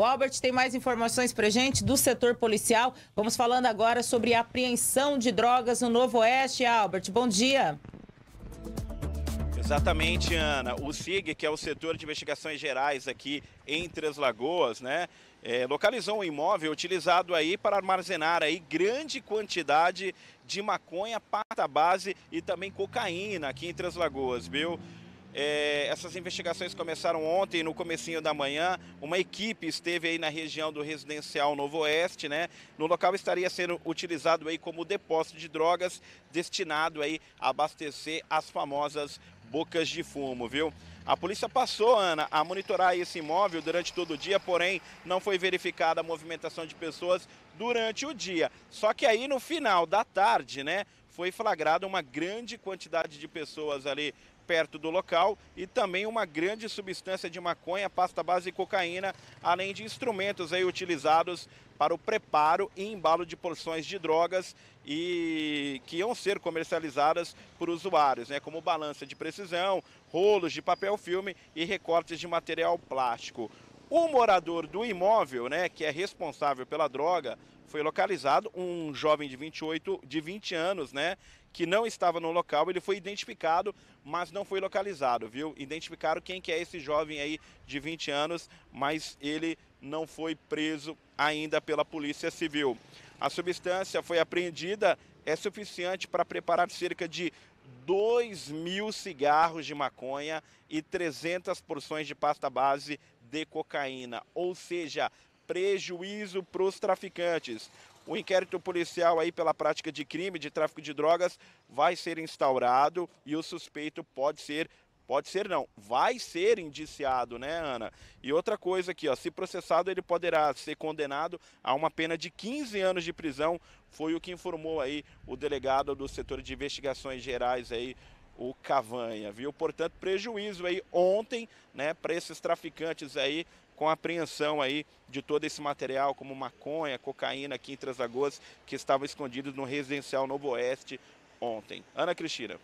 O Albert tem mais informações para gente do setor policial. Vamos falando agora sobre a apreensão de drogas no Novo Oeste. Albert, bom dia. Exatamente, Ana. O SIG, que é o setor de investigações gerais aqui entre as lagoas, né? É, localizou um imóvel utilizado aí para armazenar aí grande quantidade de maconha, pata base e também cocaína aqui entre as lagoas, viu? É, essas investigações começaram ontem, no comecinho da manhã. Uma equipe esteve aí na região do residencial Novo Oeste, né? No local estaria sendo utilizado aí como depósito de drogas, destinado aí a abastecer as famosas bocas de fumo, viu? A polícia passou, Ana, a monitorar esse imóvel durante todo o dia, porém não foi verificada a movimentação de pessoas durante o dia. Só que aí no final da tarde, né, foi flagrada uma grande quantidade de pessoas ali perto do local e também uma grande substância de maconha, pasta base e cocaína, além de instrumentos aí utilizados para o preparo e embalo de porções de drogas e que iam ser comercializadas por usuários, né, como balança de precisão, rolos de papel filme e recortes de material plástico. O morador do imóvel, né, que é responsável pela droga, foi localizado um jovem de 28, de 20 anos, né, que não estava no local, ele foi identificado, mas não foi localizado, viu? Identificaram quem que é esse jovem aí de 20 anos, mas ele não foi preso ainda pela Polícia Civil. A substância foi apreendida é suficiente para preparar cerca de 2 mil cigarros de maconha e 300 porções de pasta base de cocaína, ou seja, prejuízo para os traficantes. O inquérito policial aí pela prática de crime de tráfico de drogas vai ser instaurado e o suspeito pode ser Pode ser não, vai ser indiciado, né, Ana? E outra coisa aqui, ó, se processado, ele poderá ser condenado a uma pena de 15 anos de prisão, foi o que informou aí o delegado do setor de investigações gerais aí, o Cavanha, viu? Portanto, prejuízo aí ontem, né, para esses traficantes aí com a apreensão aí de todo esse material, como maconha, cocaína aqui em Três Lagoas, que estava escondido no residencial Novo Oeste ontem. Ana Cristina.